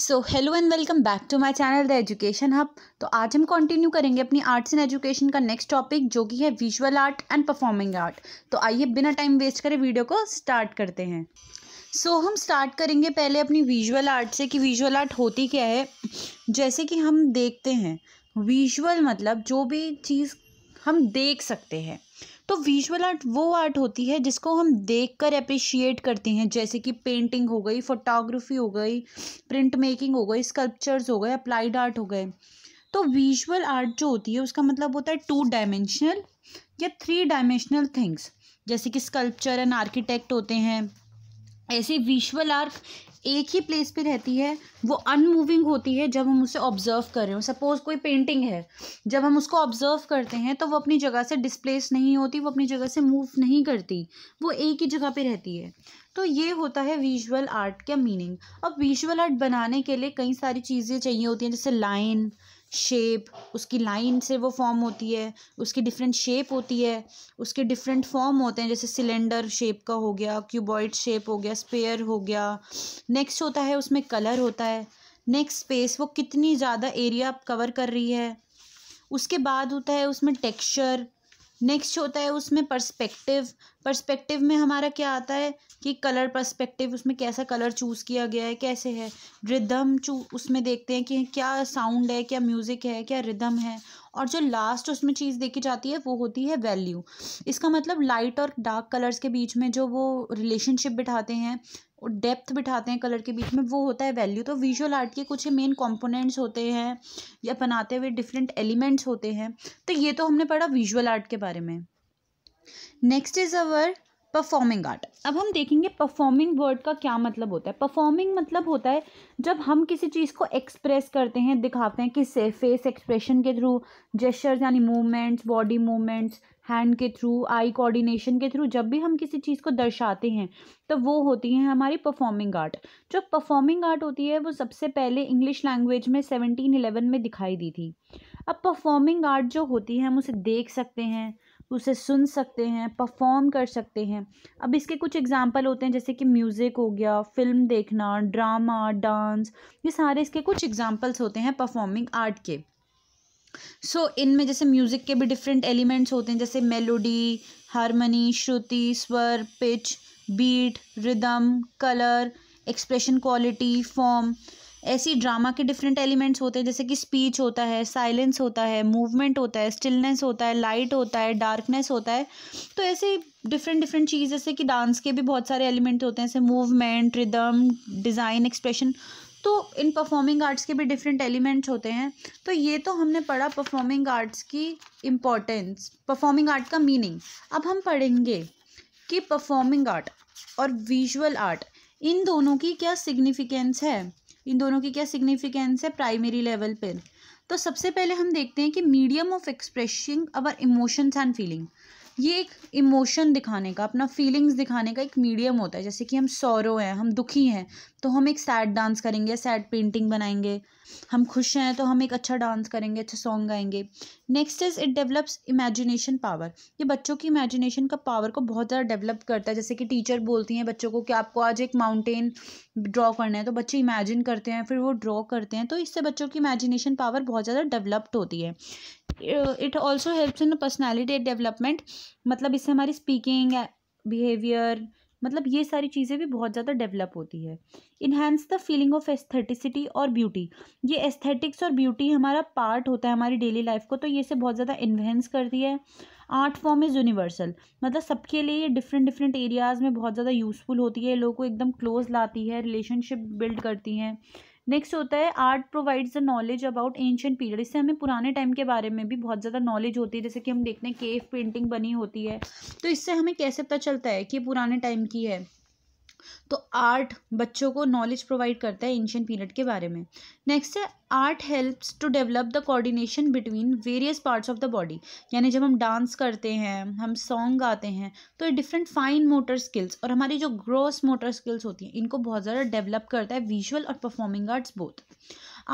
so hello and welcome back to my channel the education hub तो आज हम continue करेंगे अपनी आर्ट्स एंड एजुकेशन का नेक्स्ट टॉपिक जो कि है visual art and performing art तो आइए बिना टाइम वेस्ट करें वीडियो को स्टार्ट करते हैं सो so, हम स्टार्ट करेंगे पहले अपनी विजुअल आर्ट से कि विजुअल आर्ट होती क्या है जैसे कि हम देखते हैं विजुअल मतलब जो भी चीज़ हम देख सकते हैं तो विजुअल आर्ट वो आर्ट होती है जिसको हम देख कर अप्रिशिएट करते हैं जैसे कि पेंटिंग हो गई फोटोग्राफी हो गई प्रिंट मेकिंग हो गई स्कल्पचर्स हो गए अप्लाइड आर्ट हो गए तो विजुअल आर्ट जो होती है उसका मतलब होता है टू डायमेंशनल या थ्री डायमेंशनल थिंग्स जैसे कि स्कल्पचर एंड आर्किटेक्ट होते हैं ऐसे विजुअल आर्ट एक ही प्लेस पे रहती है वो अनमूविंग होती है जब हम उसे ऑब्जर्व कर रहे हो सपोज कोई पेंटिंग है जब हम उसको ऑब्जर्व करते हैं तो वो अपनी जगह से डिस्प्लेस नहीं होती वो अपनी जगह से मूव नहीं करती वो एक ही जगह पे रहती है तो ये होता है विजुअल आर्ट का मीनिंग अब विजुअल आर्ट बनाने के लिए कई सारी चीज़ें चाहिए होती हैं जैसे लाइन शेप उसकी लाइन से वो फॉर्म होती है उसकी डिफरेंट शेप होती है उसके डिफरेंट फॉर्म होते हैं जैसे सिलेंडर शेप का हो गया क्यूबॉइड शेप हो गया स्पेयर हो गया नेक्स्ट होता है उसमें कलर होता है नेक्स्ट स्पेस वो कितनी ज़्यादा एरिया कवर कर रही है उसके बाद होता है उसमें टेक्स्चर नेक्स्ट होता है उसमें पर्सपेक्टिव पर्सपेक्टिव में हमारा क्या आता है कि कलर पर्सपेक्टिव उसमें कैसा कलर चूज़ किया गया है कैसे है रिदम चू उसमें देखते हैं कि क्या साउंड है क्या म्यूज़िक है क्या रिदम है और जो लास्ट उसमें चीज़ देखी जाती है वो होती है वैल्यू इसका मतलब लाइट और डार्क कलर्स के बीच में जो वो रिलेशनशिप बिठाते हैं और डेप्थ बिठाते हैं कलर के बीच में वो होता है वैल्यू तो विजुअल आर्ट के कुछ मेन कंपोनेंट्स होते हैं या बनाते हुए डिफरेंट एलिमेंट्स होते हैं तो ये तो हमने पढ़ा विजुअल आर्ट के बारे में next is our performing art अब हम देखेंगे परफॉर्मिंग वर्ड का क्या मतलब होता है परफॉर्मिंग मतलब होता है जब हम किसी चीज़ को एक्सप्रेस करते हैं दिखाते हैं किससे फेस एक्सप्रेशन के थ्रू जेस्चर्स यानी मूवमेंट्स बॉडी मूवमेंट्स हैंड के थ्रू आई कोऑर्डिनेशन के थ्रू जब भी हम किसी चीज़ को दर्शाते हैं तो वो होती है हमारी परफॉर्मिंग आर्ट जो परफॉर्मिंग आर्ट होती है वो सबसे पहले इंग्लिश लैंग्वेज में सेवनटीन इलेवन में दिखाई दी थी अब परफॉर्मिंग आर्ट जो होती है हम उसे देख सकते हैं उसे सुन सकते हैं परफॉर्म कर सकते हैं अब इसके कुछ एग्जाम्पल होते हैं जैसे कि म्यूज़िक हो गया फिल्म देखना ड्रामा डांस ये सारे इसके कुछ एग्जाम्पल्स होते हैं परफॉर्मिंग आर्ट के सो so, इनमें जैसे म्यूज़िक के भी डिफरेंट एलिमेंट्स होते हैं जैसे मेलोडी हारमनी श्रुति स्वर pitch beat rhythm colour expression quality form ऐसी ड्रामा के डिफरेंट एलिमेंट्स होते हैं जैसे कि स्पीच होता है साइलेंस होता है मूवमेंट होता है स्टिलनेस होता है लाइट होता है डार्कनेस होता है तो ऐसे डिफरेंट डिफरेंट चीज़ जैसे कि डांस के भी बहुत सारे एलिमेंट होते हैं जैसे मूवमेंट रिदम डिज़ाइन एक्सप्रेशन तो इन परफॉर्मिंग आर्ट्स के भी डिफरेंट एलिमेंट्स होते हैं तो ये तो हमने पढ़ा परफॉर्मिंग आर्ट्स की इम्पोर्टेंस परफॉर्मिंग आर्ट का मीनिंग अब हम पढ़ेंगे कि परफॉर्मिंग आर्ट और विजुअल आर्ट इन दोनों की क्या सिग्निफिकेंस है इन दोनों की क्या सिग्निफिकेंस है प्राइमरी लेवल पर तो सबसे पहले हम देखते हैं कि medium of expressing our emotions and feeling ये एक इमोशन दिखाने का अपना फीलिंग्स दिखाने का एक मीडियम होता है जैसे कि हम सौरव हैं हम दुखी हैं तो हम एक सैड डांस करेंगे सैड पेंटिंग बनाएंगे हम खुश हैं तो हम एक अच्छा डांस करेंगे अच्छा सॉन्ग गाएंगे next is it develops imagination power ये बच्चों की इमेजिनेशन का पावर को बहुत ज़्यादा डेवलप करता है जैसे कि टीचर बोलती हैं बच्चों को कि आपको आज एक माउंटेन ड्रॉ करना है तो बच्चे इमेजिन करते हैं फिर वो ड्रॉ करते हैं तो इससे बच्चों की इमेजिनेशन पावर बहुत ज़्यादा डेवलप्ड होती है it also helps in personality development मतलब इससे हमारी स्पीकिंग बिहेवियर मतलब ये सारी चीज़ें भी बहुत ज़्यादा डेवलप होती है enhance the feeling of aestheticity और ब्यूटी ये एस्थेटिक्स और ब्यूटी हमारा पार्ट होता है हमारी डेली लाइफ को तो ये से बहुत ज़्यादा इन्हेंस करती है आर्ट फॉर्म इज़ यूनिवर्सल मतलब सबके लिए ये डिफरेंट डिफरेंट एरियाज़ में बहुत ज़्यादा यूज़फुल होती है लोगों को एकदम क्लोज लाती है रिलेशनशिप बिल्ड करती हैं नेक्स्ट होता है art provides a knowledge about ancient period इससे हमें पुराने टाइम के बारे में भी बहुत ज़्यादा नॉलेज होती है जैसे कि हम देखते हैं केव पेंटिंग बनी होती है तो इससे हमें कैसे पता चलता है कि पुराने टाइम की है तो आर्ट बच्चों को नॉलेज प्रोवाइड करता है एंशियन पीरियड के बारे में नेक्स्ट है art helps to develop the coordination between various parts of the body यानी जब हम डांस करते हैं हम सॉन्ग गाते हैं तो ये डिफरेंट फाइन मोटर स्किल्स और हमारी जो ग्रॉस मोटर स्किल्स होती हैं इनको बहुत ज़्यादा डेवलप करता है विजुअल और performing arts both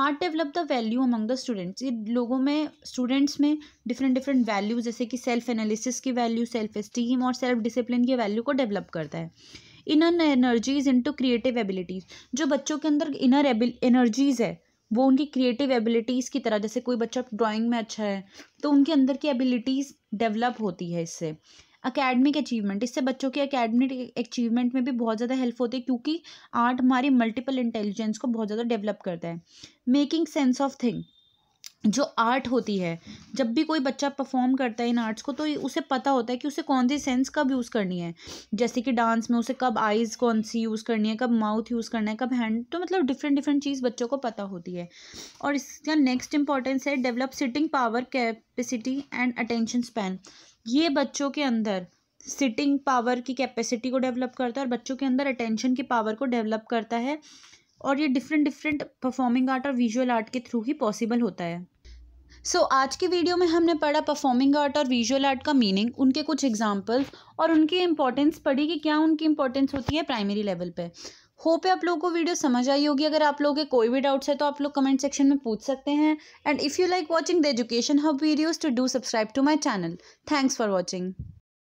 art develop the value among the students ये लोगों में स्टूडेंट्स में डिफरेंट डिफरेंट वैल्यू जैसे कि सेल्फ एनालिसिस की वैल्यू सेल्फ स्टीम और सेल्फ डिसिप्लिन की वैल्यू को डेवलप करता है inner energies into creative abilities जो बच्चों के अंदर इनर एनर्जीज़ है वो उनकी क्रिएटिव एबिलिटीज़ की तरह जैसे कोई बच्चा ड्राइंग में अच्छा है तो उनके अंदर की एबिलिटीज़ डेवलप होती है इससे अकेडमिक अचीवमेंट इससे बच्चों के अकेडमिक अचीवमेंट में भी बहुत ज़्यादा हेल्प होती है क्योंकि आर्ट हमारी मल्टीपल इंटेलिजेंस को बहुत ज़्यादा डेवलप करता है मेकिंग सेंस ऑफ थिंग जो आर्ट होती है जब भी कोई बच्चा परफॉर्म करता है इन आर्ट्स को तो उसे पता होता है कि उसे कौन सी सेंस कब यूज़ करनी है जैसे कि डांस में उसे कब आइज़ कौन सी यूज़ करनी है कब माउथ यूज़ करना है कब हैंड तो मतलब डिफरेंट डिफरेंट चीज़ बच्चों को पता होती है और इसका नेक्स्ट इंपॉर्टेंस है develop sitting power capacity and attention span ये बच्चों के अंदर सिटिंग पावर की कैपेसिटी को डेवलप करता है और बच्चों के अंदर अटेंशन की पावर को डेवलप करता है और ये डिफरेंट डिफरेंट परफॉर्मिंग आर्ट और विजुअल आर्ट के थ्रू ही पॉसिबल होता है सो so, आज की वीडियो में हमने पढ़ा परफॉर्मिंग आर्ट और विजुअल आर्ट का मीनिंग उनके कुछ एग्जाम्पल्स और उनकी इंपॉर्टेंस पढ़ी कि क्या उनकी इंपॉर्टेंस होती है प्राइमरी लेवल पे होप है आप लोगों को वीडियो समझ आई होगी अगर आप लोगों के कोई भी डाउट्स है तो आप लोग कमेंट सेक्शन में पूछ सकते हैं and if you like watching the education hub videos to do subscribe to my channel thanks for watching